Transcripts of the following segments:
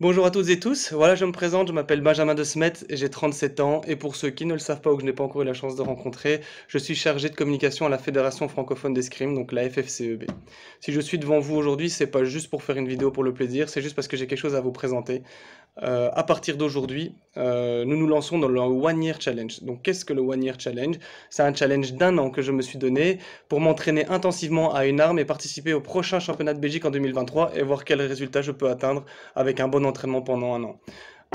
Bonjour à toutes et tous, voilà je me présente, je m'appelle Benjamin De Smet, j'ai 37 ans et pour ceux qui ne le savent pas ou que je n'ai pas encore eu la chance de rencontrer, je suis chargé de communication à la Fédération francophone d'escrime, donc la FFCEB. Si je suis devant vous aujourd'hui, c'est pas juste pour faire une vidéo pour le plaisir, c'est juste parce que j'ai quelque chose à vous présenter, euh, à partir d'aujourd'hui, euh, nous nous lançons dans le One Year Challenge. Donc, qu'est-ce que le One Year Challenge C'est un challenge d'un an que je me suis donné pour m'entraîner intensivement à une arme et participer au prochain championnat de Belgique en 2023 et voir quels résultats je peux atteindre avec un bon entraînement pendant un an.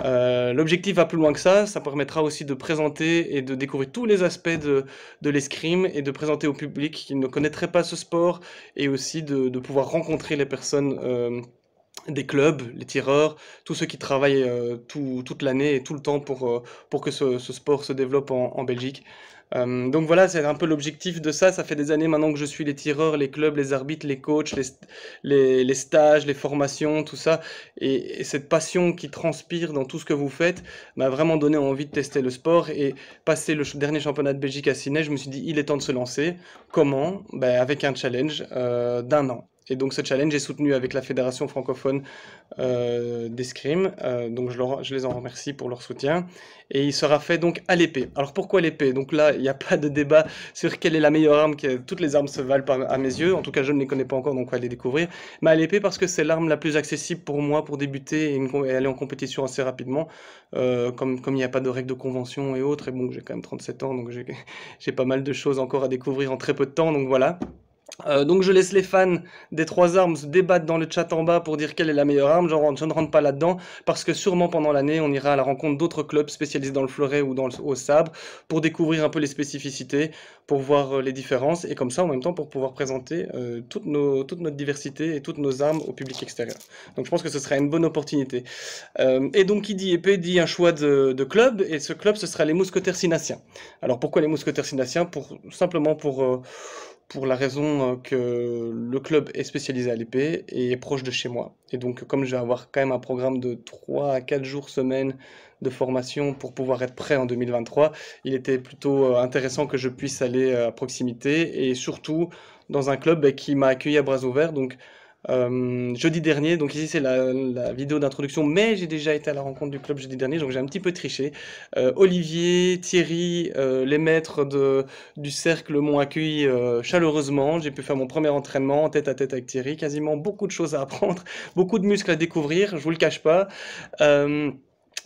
Euh, l'objectif va plus loin que ça, ça permettra aussi de présenter et de découvrir tous les aspects de, l'escrime et de présenter au public qui ne connaîtrait pas ce sport et aussi de, de pouvoir rencontrer les personnes des clubs, les tireurs, tous ceux qui travaillent euh, toute l'année et tout le temps pour, euh, pour que ce, sport se développe en Belgique. Euh, donc voilà, c'est un peu l'objectif de ça. Ça fait des années maintenant que je suis les tireurs, les clubs, les arbitres, les coachs, les, stages, les formations, tout ça. Et, cette passion qui transpire dans tout ce que vous faites m'a vraiment donné envie de tester le sport. Et passer le dernier championnat de Belgique à Sydney, je me suis dit, il est temps de se lancer. Comment ben, Avec un challenge euh, d'un an. Et donc ce challenge est soutenu avec la Fédération francophone euh, d'escrime. Euh, donc je, les en remercie pour leur soutien et il sera fait donc à l'épée. Alors pourquoi l'épée Donc là, il n'y a pas de débat sur quelle est la meilleure arme. Que... Toutes les armes se valent à mes yeux. En tout cas, je ne les connais pas encore, donc on va les découvrir. Mais à l'épée parce que c'est l'arme la plus accessible pour moi pour débuter et, aller en compétition assez rapidement. Euh, comme comme il n'y a pas de règles de convention et autres. Et bon, j'ai quand même 37 ans, donc j'ai pas mal de choses encore à découvrir en très peu de temps. Donc voilà. Euh, donc je laisse les fans des trois armes se débattre dans le chat en bas pour dire quelle est la meilleure arme. je ne rentre pas là-dedans parce que sûrement pendant l'année, on ira à la rencontre d'autres clubs spécialisés dans le fleuret ou dans le, au sabre pour découvrir un peu les spécificités, pour voir euh, les différences et comme ça en même temps pour pouvoir présenter euh, toute, notre diversité et toutes nos armes au public extérieur. Donc je pense que ce sera une bonne opportunité. et donc qui dit épée dit un choix de, club et ce club ce sera les mousquetaires sinassiens. Alors pourquoi les mousquetaires sinassiens pour, Simplement pour pour la raison euh, que le club est spécialisé à l'épée et est proche de chez moi. Et donc, comme je vais avoir quand même un programme de 3 à 4 jours semaine de formation pour pouvoir être prêt en 2023, il était plutôt euh, intéressant que je puisse aller euh, à proximité et surtout dans un club bah, qui m'a accueilli à bras ouverts. Donc, euh, jeudi dernier. Donc ici c'est la, vidéo d'introduction, mais j'ai déjà été à la rencontre du club jeudi dernier, donc j'ai un petit peu triché. Euh, Olivier, Thierry, euh, les maîtres du cercle m'ont accueilli chaleureusement. J'ai pu faire mon premier entraînement tête à tête avec Thierry, quasiment beaucoup de choses à apprendre, beaucoup de muscles à découvrir, je vous le cache pas.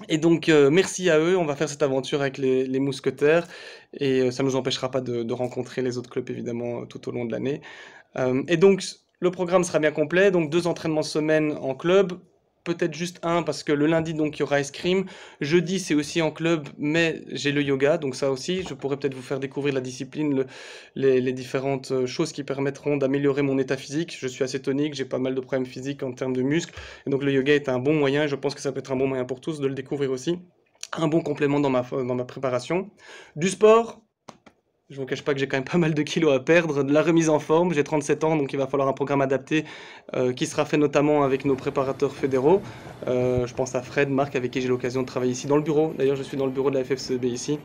Et donc, merci à eux. On va faire cette aventure avec les, mousquetaires. Et ça ne nous empêchera pas de, rencontrer les autres clubs, évidemment, tout au long de l'année. et donc, le programme sera bien complet, donc deux entraînements semaine en club, peut-être juste un parce que le lundi donc il y aura Ice Cream, jeudi c'est aussi en club mais j'ai le yoga donc ça aussi je pourrais peut-être vous faire découvrir la discipline, les, différentes euh, choses qui permettront d'améliorer mon état physique. Je suis assez tonique, j'ai pas mal de problèmes physiques en termes de muscles et donc le yoga est un bon moyen je pense que ça peut être un bon moyen pour tous de le découvrir aussi. Un bon complément dans ma, dans ma préparation. Du sport, je ne vous cache pas que j'ai quand même pas mal de kilos à perdre, de la remise en forme, j'ai 37 ans, donc il va falloir un programme adapté euh, qui sera fait notamment avec nos préparateurs fédéraux. Euh, je pense à Fred, Marc, avec qui j'ai l'occasion de travailler ici dans le bureau. D'ailleurs, je suis dans le bureau de la FFCB ici.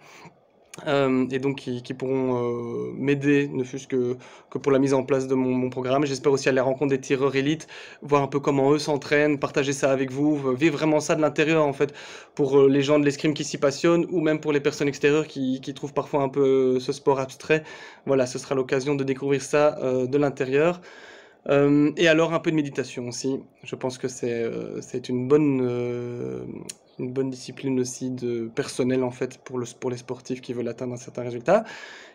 Euh, et donc qui, pourront euh, m'aider, ne fût-ce que, que, pour la mise en place de mon, programme. J'espère aussi aller à la des tireurs élites, voir un peu comment eux s'entraînent, partager ça avec vous, vivre vraiment ça de l'intérieur en fait, pour euh, les gens de l'escrime qui s'y passionnent ou même pour les personnes extérieures qui, trouvent parfois un peu ce sport abstrait. Voilà, ce sera l'occasion de découvrir ça de l'intérieur. et alors un peu de méditation aussi. Je pense que c'est euh, c'est une, bonne, euh, une bonne discipline aussi de personnel en fait pour, le, pour les sportifs qui veulent atteindre un certain résultat.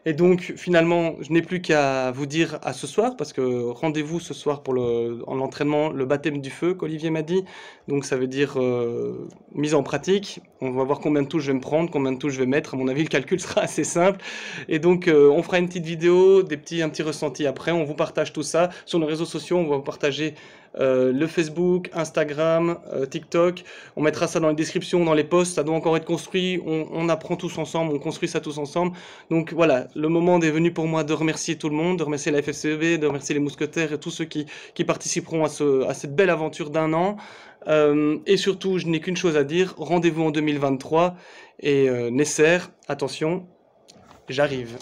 Et donc finalement, je n'ai plus qu'à vous dire à ce soir parce que rendez-vous ce soir pour l'entraînement, le, baptême du feu qu'Olivier m'a dit. Donc ça veut dire euh, mise en pratique. On va voir combien de touches je vais me prendre, combien de touches je vais mettre. À mon avis, le calcul sera assez simple. Et donc on fera une petite vidéo, des petits, un petit ressenti après. On vous partage tout ça sur nos réseaux sociaux. On va vous partager euh, le Facebook, Instagram, euh, TikTok. On mettra ça dans les descriptions, dans les posts. Ça doit encore être construit. On, apprend tous ensemble, on construit ça tous ensemble. Donc voilà, le moment est venu pour moi de remercier tout le monde, de remercier la FFCV, e de remercier les mousquetaires et tous ceux qui, participeront à, cette belle aventure d'un an. Euh, et surtout, je n'ai qu'une chose à dire, rendez-vous en 2023. Et Nesser, attention, j'arrive.